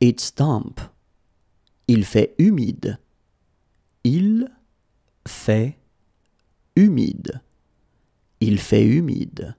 It stamp. Il fait humide. Il fait humide. Il fait humide.